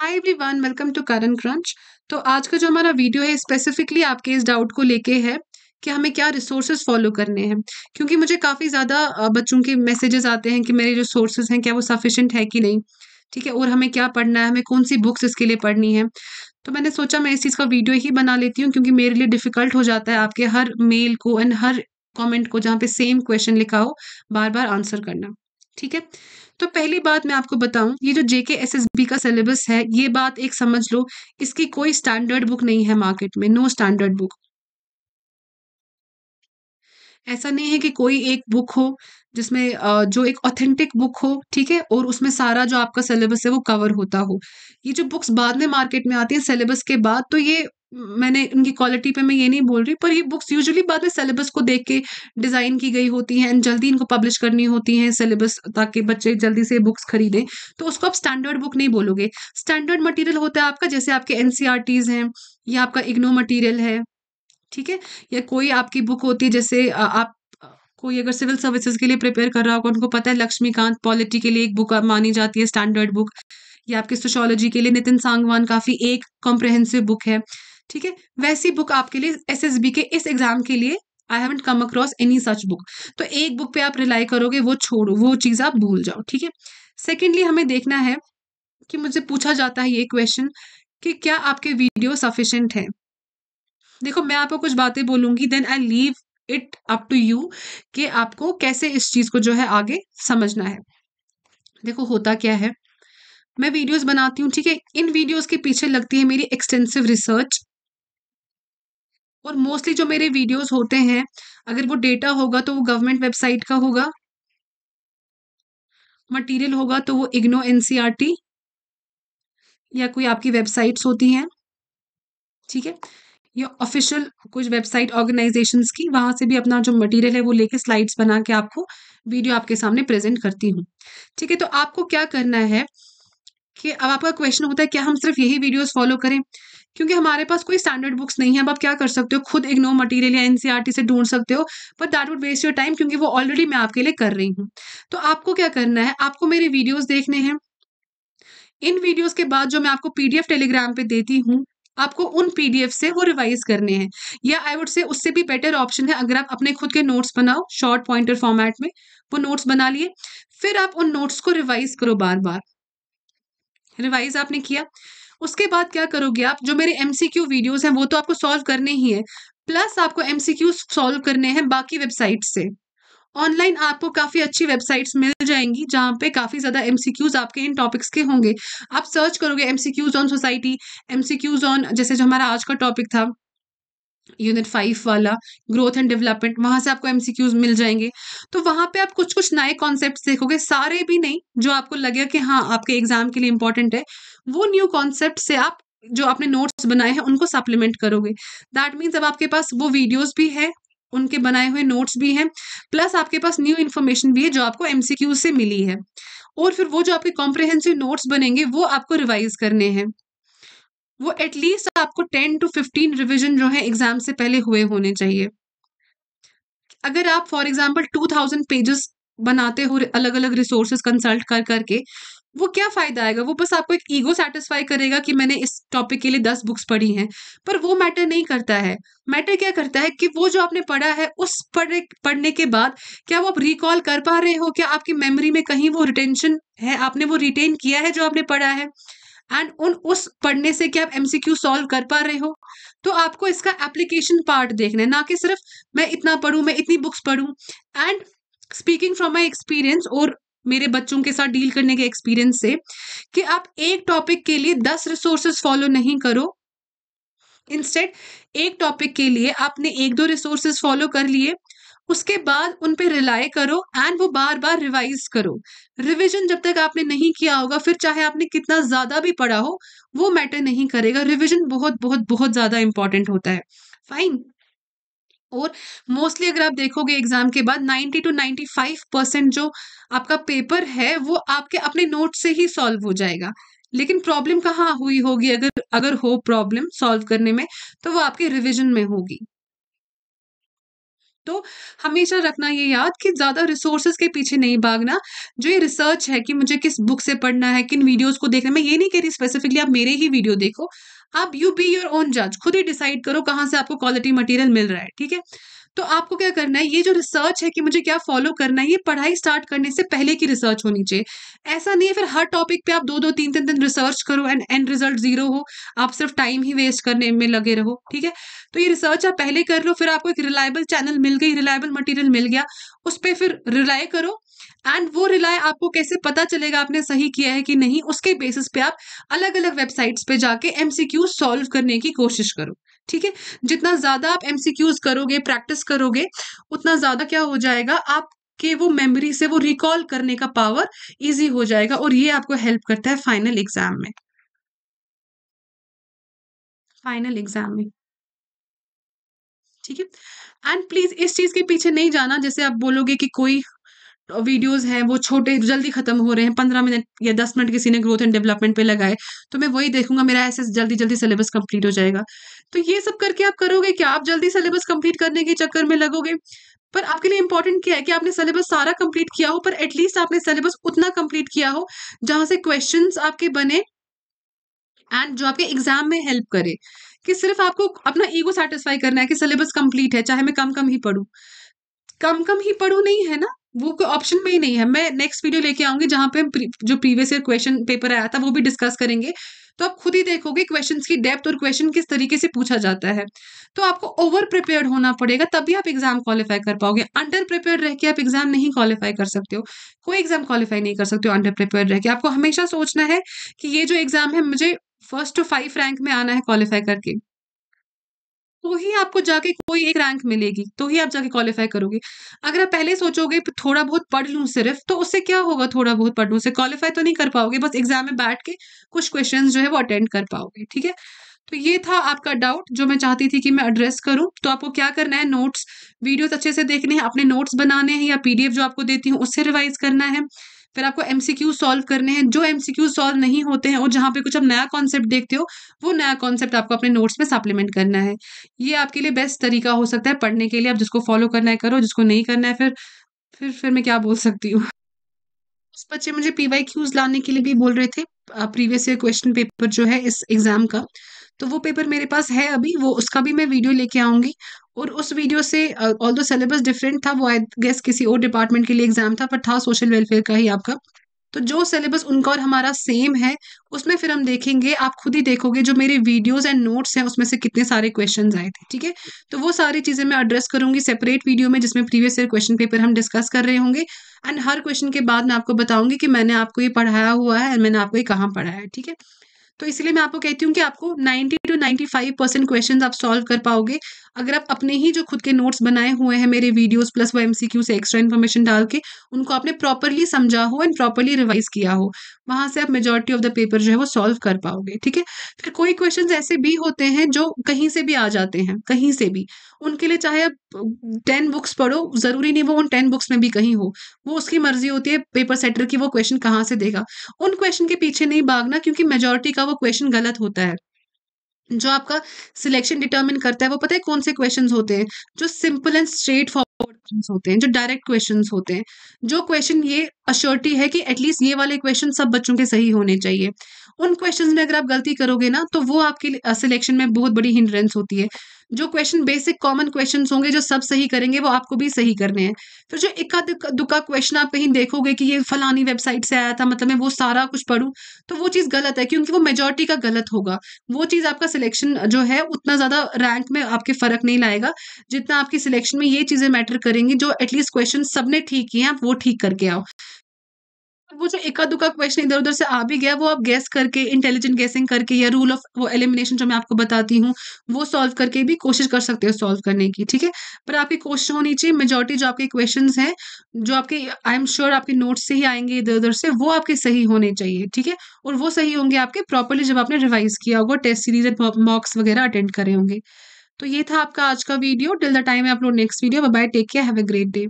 hi everyone welcome to Karan crunch तो आज का जो हमारा वीडियो है स्पेसिफिकली आपके इस डाउट को लेके है कि हमें क्या रिसोर्सेज फॉलो करने हैं क्योंकि मुझे काफ़ी ज़्यादा बच्चों के मैसेजेस आते हैं कि मेरे जो सोर्सेज हैं क्या वो सफिशेंट है कि नहीं ठीक है और हमें क्या पढ़ना है हमें कौन सी बुक्स इसके लिए पढ़नी है तो मैंने सोचा मैं इस चीज़ का वीडियो ही बना लेती हूँ क्योंकि मेरे लिए डिफ़िकल्ट हो जाता है आपके हर मेल को एंड हर कमेंट को जहाँ पे सेम क्वेश्चन लिखा हो बार बार आंसर करना ठीक है तो पहली बात मैं आपको बताऊं ये जो जेके एस एस बी का सिलेबस है ये बात एक समझ लो इसकी कोई स्टैंडर्ड बुक नहीं है मार्केट में नो स्टैंडर्ड बुक ऐसा नहीं है कि कोई एक बुक हो जिसमें जो एक ऑथेंटिक बुक हो ठीक है और उसमें सारा जो आपका सिलेबस है वो कवर होता हो ये जो बुक्स बाद में मार्केट में आती हैं सिलेबस के बाद तो ये मैंने उनकी क्वालिटी पे मैं ये नहीं बोल रही पर ये बुक्स यूजुअली बाद में सिलेबस को देख के डिज़ाइन की गई होती हैं एंड जल्दी इनको पब्लिश करनी होती हैं सिलेबस ताकि बच्चे जल्दी से बुक्स खरीदें तो उसको आप स्टैंडर्ड बुक नहीं बोलोगे स्टैंडर्ड मटेरियल होता है आपका जैसे आपके एन e हैं या आपका इग्नो मटीरियल है ठीक है या कोई आपकी बुक होती है जैसे आप कोई अगर सिविल सर्विसेज के लिए प्रिपेयर कर रहा होगा उनको पता है लक्ष्मीकांत पॉलिटी के लिए एक बुक मानी जाती है स्टैंडर्ड बुक या आपके सोशोलॉजी के लिए नितिन सांगवान काफ़ी एक कॉम्प्रहेंसिव बुक है ठीक है वैसी बुक आपके लिए एस एस बी के इस एग्जाम के लिए I haven't come across any such book तो एक बुक पे आप रिलाई करोगे वो छोड़ो वो चीज़ आप भूल जाओ ठीक है सेकेंडली हमें देखना है कि मुझे पूछा जाता है ये क्वेश्चन कि क्या आपके वीडियो सफिशेंट है देखो मैं आपको कुछ बातें बोलूंगी then I leave it up to you कि आपको कैसे इस चीज़ को जो है आगे समझना है देखो होता क्या है मैं वीडियोस बनाती हूँ ठीक है इन वीडियोस के पीछे लगती है मेरी एक्सटेंसिव रिसर्च और मोस्टली जो मेरे वीडियोस होते हैं अगर वो डेटा होगा तो वो गवर्नमेंट वेबसाइट का होगा मटेरियल होगा तो वो इग्नो एनसीईआरटी e या कोई आपकी वेबसाइट्स होती हैं ठीक है या ऑफिशियल कुछ वेबसाइट ऑर्गेनाइजेशंस की वहां से भी अपना जो मटेरियल है वो लेके स्लाइड्स बना के आपको वीडियो आपके सामने प्रेजेंट करती हूँ ठीक है तो आपको क्या करना है कि अब आपका क्वेश्चन होता है क्या हम सिर्फ यही वीडियोस फॉलो करें क्योंकि हमारे पास कोई स्टैंडर्ड बुक्स नहीं है अब आप क्या कर सकते हो खुद इग्नोर मटीरियल या एनसीआरटी से ढूंढ सकते हो but that would waste your time क्योंकि वो ऑलरेडी मैं आपके लिए कर रही हूँ तो आपको क्या करना है आपको मेरे वीडियोज देखने हैं इन वीडियोज के बाद जो मैं आपको पीडीएफ टेलीग्राम पे देती हूँ आपको उन पीडीएफ से वो रिवाइज करने हैं या आई वुड से उससे भी बेटर ऑप्शन है अगर आप अपने खुद के नोट्स बनाओ शॉर्ट पॉइंटर फॉर्मेट में वो नोट्स बना लिए फिर आप उन नोट्स को रिवाइज करो बार बार रिवाइज आपने किया उसके बाद क्या करोगे आप जो मेरे एम सी क्यू वीडियोज़ हैं वो तो आपको सॉल्व करने ही है प्लस आपको एम सी क्यू सॉल्व करने हैं बाकी वेबसाइट से ऑनलाइन आपको काफ़ी अच्छी वेबसाइट्स मिल जाएंगी जहाँ पे काफ़ी ज़्यादा एम आपके इन टॉपिक्स के होंगे आप सर्च करोगे M on society M on जैसे जो हमारा आज का टॉपिक था यूनिट फाइव वाला ग्रोथ एंड डेवलपमेंट वहाँ से आपको एमसीक्यूज मिल जाएंगे तो वहाँ पे आप कुछ कुछ नए कॉन्सेप्ट देखोगे सारे भी नहीं जो आपको लगे कि हाँ आपके एग्जाम के लिए इंपॉर्टेंट है वो न्यू कॉन्सेप्ट से आप जो आपने नोट्स बनाए हैं उनको सप्लीमेंट करोगे दैट मीन्स अब आपके पास वो वीडियोज भी है उनके बनाए हुए नोट्स भी हैं प्लस आपके पास न्यू इन्फॉर्मेशन भी है जो आपको एमसीक्यू से मिली है और फिर वो जो आपके कॉम्प्रिहेंसिव नोट्स बनेंगे वो आपको रिवाइज करने हैं वो एटलीस्ट आपको टेन टू फिफ्टीन रिविजन जो है एग्जाम से पहले हुए होने चाहिए अगर आप for example two thousand pages बनाते हो अलग अलग रिसोर्सेज कंसल्ट कर करके वो क्या फायदा आएगा वो बस आपको एक ईगो सेटिस्फाई करेगा कि मैंने इस टॉपिक के लिए दस बुक्स पढ़ी हैं पर वो मैटर नहीं करता है मैटर क्या करता है कि वो जो आपने पढ़ा है उस पढ़े पढ़ने के बाद क्या वो आप रिकॉल कर पा रहे हो क्या आपकी मेमोरी में कहीं वो रिटेंशन है आपने वो रिटेन किया है जो आपने पढ़ा है एंड उन उस पढ़ने से क्या आप क्यू सॉल्व कर पा रहे हो तो आपको इसका एप्लीकेशन पार्ट देखना है ना कि सिर्फ मैं इतना पढ़ूँ मैं इतनी बुक्स पढ़ूँ and speaking from my experience और मेरे बच्चों के साथ डील करने के एक्सपीरियंस से कि आप एक टॉपिक के लिए दस रिसोर्सेज फॉलो नहीं करो इंस्टेड एक टॉपिक के लिए आपने एक दो रिसोर्सेज फॉलो कर लिए उसके बाद उन पर रिलाई करो एंड वो बार बार रिवाइज करो रिविजन जब तक आपने नहीं किया होगा फिर चाहे आपने कितना ज़्यादा भी पढ़ा हो वो मैटर नहीं करेगा रिविजन बहुत बहुत बहुत ज़्यादा इंपॉर्टेंट होता है फाइन और मोस्टली अगर आप देखोगे एग्जाम के बाद 90 टू 95 परसेंट जो आपका पेपर है वो आपके अपने नोट से ही सॉल्व हो जाएगा लेकिन प्रॉब्लम कहाँ हुई होगी अगर अगर हो प्रॉब्लम सॉल्व करने में तो वो आपके रिविजन में होगी तो हमेशा रखना ये याद कि ज़्यादा रिसोर्सेज के पीछे नहीं भागना जो ये रिसर्च है कि मुझे किस बुक से पढ़ना है किन वीडियोस को देखना मैं ये नहीं कह रही स्पेसिफिकली आप मेरे ही वीडियो देखो आप यू बी योर ओन जज खुद ही डिसाइड करो कहाँ से आपको क्वालिटी मटेरियल मिल रहा है ठीक है तो आपको क्या करना है ये जो रिसर्च है कि मुझे क्या फॉलो करना है ये पढ़ाई स्टार्ट करने से पहले की रिसर्च होनी चाहिए ऐसा नहीं है फिर हर टॉपिक पे आप दो दो तीन तीन दिन रिसर्च करो एंड एंड रिजल्ट जीरो हो आप सिर्फ टाइम ही वेस्ट करने में लगे रहो ठीक है तो ये रिसर्च आप पहले कर लो फिर आपको एक रिलायबल चैनल मिल गई रिलायबल मटीरियल मिल गया उस पर फिर रिलाय करो एंड वो रिलाय आपको कैसे पता चलेगा आपने सही किया है कि नहीं उसके बेसिस पे आप अलग अलग वेबसाइट्स पे जाके एमसीक्यू सॉल्व करने की कोशिश करो ठीक है जितना ज़्यादा आप एमसीक्यूज करोगे प्रैक्टिस करोगे उतना ज़्यादा क्या हो जाएगा आप वो मेमोरी से वो रिकॉल करने का पावर इजी हो जाएगा और ये आपको हेल्प करता है फाइनल एग्जाम में फाइनल एग्जाम में ठीक है एंड प्लीज इस चीज के पीछे नहीं जाना जैसे आप बोलोगे कि कोई वीडियोस हैं वो छोटे जल्दी खत्म हो रहे हैं पंद्रह मिनट या दस मिनट किसी ने ग्रोथ एंड डेवलपमेंट पे लगाए तो मैं वही देखूंगा मेरा ऐसे जल्दी जल्दी सिलेबस कंप्लीट हो जाएगा तो ये सब करके आप करोगे क्या आप जल्दी सिलेबस कंप्लीट करने के चक्कर में लगोगे पर आपके लिए इंपॉर्टेंट क्या है कि आपने सिलेबस सारा कंप्लीट किया हो पर एटलीस्ट आपने सिलेबस उतना कंप्लीट किया हो जहां से क्वेश्चन आपके बने एंड जो आपके एग्जाम में हेल्प करे कि सिर्फ आपको अपना ईगो सेटिस्फाई करना है कि सिलेबस कंप्लीट है चाहे मैं कम कम ही पढ़ू कम कम ही पढ़ू नहीं है ना वो कोई ऑप्शन में ही नहीं है मैं नेक्स्ट वीडियो लेके आऊंगी जहां पे जो प्रीवियस ईयर क्वेश्चन पेपर आया था वो भी डिस्कस करेंगे तो आप खुद ही देखोगे क्वेश्चंस की डेप्थ और क्वेश्चन किस तरीके से पूछा जाता है तो आपको ओवर प्रिपेयर होना पड़ेगा तभी आप एग्जाम क्वालिफाई कर पाओगे अंडर प्रिपेयर रह के आप एग्जाम नहीं क्वालिफाई कर सकते हो कोई एग्जाम क्वालिफाई नहीं कर सकते हो अंडर प्रिपेयर रह के आपको हमेशा सोचना है कि ये जो एग्जाम है मुझे फर्स्ट टू फाइव रैंक में आना है क्वालिफाई करके तो ही आपको जाके कोई एक रैंक मिलेगी तो ही आप जाके क्वालिफाई करोगे अगर आप पहले सोचोगे थोड़ा बहुत पढ़ लूँ सिर्फ तो उससे क्या होगा थोड़ा बहुत पढ़ लूँ से क्वालिफाई तो नहीं कर पाओगे बस एग्जाम में बैठ के कुछ क्वेश्चन जो है वो अटेंड कर पाओगे ठीक है तो ये था आपका डाउट जो मैं चाहती थी कि मैं एड्रेस करूं तो आपको क्या करना है नोट्स वीडियोस अच्छे से देखने हैं अपने नोट्स बनाने हैं या पीडीएफ जो आपको देती हूँ उससे रिवाइज करना है फिर आपको एम सॉल्व करने हैं जो एम सॉल्व नहीं होते हैं और जहाँ पे कुछ आप नया कॉन्सेप्ट देखते हो वो नया कॉन्सेप्ट आपको अपने नोट्स में सप्लीमेंट करना है ये आपके लिए बेस्ट तरीका हो सकता है पढ़ने के लिए आप जिसको फॉलो करना है करो जिसको नहीं करना है फिर फिर फिर मैं क्या बोल सकती हूँ उस बच्चे मुझे पी वाई क्यूज लाने के लिए भी बोल रहे थे प्रीवियस ईयर क्वेश्चन पेपर जो है इस एग्जाम का तो वो पेपर मेरे पास है अभी वो उसका भी मैं वीडियो लेके आऊँगी और उस वीडियो से ऑल दो सिलेबस डिफरेंट था वो आई गेस किसी और डिपार्टमेंट के लिए एग्जाम था पर था सोशल वेलफेयर का ही आपका तो जो सिलेबस उनका और हमारा सेम है उसमें फिर हम देखेंगे आप खुद ही देखोगे जो मेरे वीडियोस एंड नोट्स हैं उसमें से कितने सारे क्वेश्चंस आए थे ठीक है तो वो सारी चीज़ें मैं एड्रेस करूंगी सेपरेट वीडियो में जिसमें प्रीवियस ईयर क्वेश्चन पेपर हम डिस्कस कर रहे होंगे एंड हर क्वेश्चन के बाद मैं आपको बताऊंगी कि मैंने आपको ये पढ़ाया हुआ है एंड मैंने आपको ये कहाँ पढ़ाया है ठीक है तो इसलिए मैं आपको कहती हूँ कि आपको 90 टू 95 परसेंट क्वेश्चन आप सॉल्व कर पाओगे अगर आप अपने ही जो खुद के नोट्स बनाए हुए हैं मेरे वीडियोस प्लस वो एमसीक्यू से एक्स्ट्रा इन्फॉर्मेशन डाल के उनको आपने प्रॉपरली समझा हो एंड प्रॉपरली रिवाइज किया हो वहां से आप मेजोरिटी ऑफ द पेपर जो है वो सॉल्व कर पाओगे ठीक है फिर कोई क्वेश्चन ऐसे भी होते हैं जो कहीं से भी आ जाते हैं कहीं से भी उनके लिए चाहे आप टेन बुक्स पढ़ो ज़रूरी नहीं वो उन टेन बुक्स में भी कहीं हो वो उसकी मर्जी होती है पेपर सेटर की वो क्वेश्चन कहाँ से देगा उन क्वेश्चन के पीछे नहीं भागना क्योंकि मेजोरिटी का वो क्वेश्चन गलत होता है जो आपका सिलेक्शन डिटर्मिन करता है वो पता है कौन से क्वेश्चन होते हैं जो सिंपल एंड स्ट्रेट फॉरवर्ड होते हैं जो डायरेक्ट क्वेश्चन होते हैं जो क्वेश्चन ये अश्योरिटी है कि एटलीस्ट ये वाले क्वेश्चन सब बच्चों के सही होने चाहिए उन क्वेश्चन में अगर आप गलती करोगे ना तो वो आपकी सिलेक्शन में बहुत बड़ी हिंड्रेंस होती है जो क्वेश्चन बेसिक कॉमन क्वेश्चन होंगे जो सब सही करेंगे वो आपको भी सही करने हैं फिर जो इक्का दुक्का क्वेश्चन आप कहीं देखोगे कि ये फलानी वेबसाइट से आया था मतलब मैं वो सारा कुछ पढ़ू तो वो चीज़ गलत है क्योंकि वो मेजोरिटी का गलत होगा वो चीज़ आपका सिलेक्शन जो है उतना ज़्यादा रैंक में आपके फ़र्क नहीं लाएगा जितना आपकी सिलेक्शन में ये चीज़ें मैटर करेंगी जो एटलीस्ट क्वेश्चन सबने ठीक किए हैं आप वो ठीक करके आओ वो जो इक्का दुक्का क्वेश्चन इधर उधर से आ भी गया वो आप गैस करके इंटेलिजेंट गैसिंग करके या रूल ऑफ वो एलिमिनेशन जो मैं आपको बताती हूँ वो सॉल्व करके भी कोशिश कर सकते हो सॉल्व करने की ठीक है पर आपकी कोशिश होनी चाहिए मेजोरिटी जो आपके क्वेश्चन हैं जो आपके आई एम श्योर आपके नोट्स से ही आएंगे इधर उधर से वो आपके सही होने चाहिए ठीक है और वो सही होंगे आपके प्रॉपरली जब आपने रिवाइज किया होगा टेस्ट सीरीज मॉक्स वगैरह अटेंड करे होंगे तो ये था आपका आज का वीडियो टिल द टाइम आप लोग next video bye take care have a great day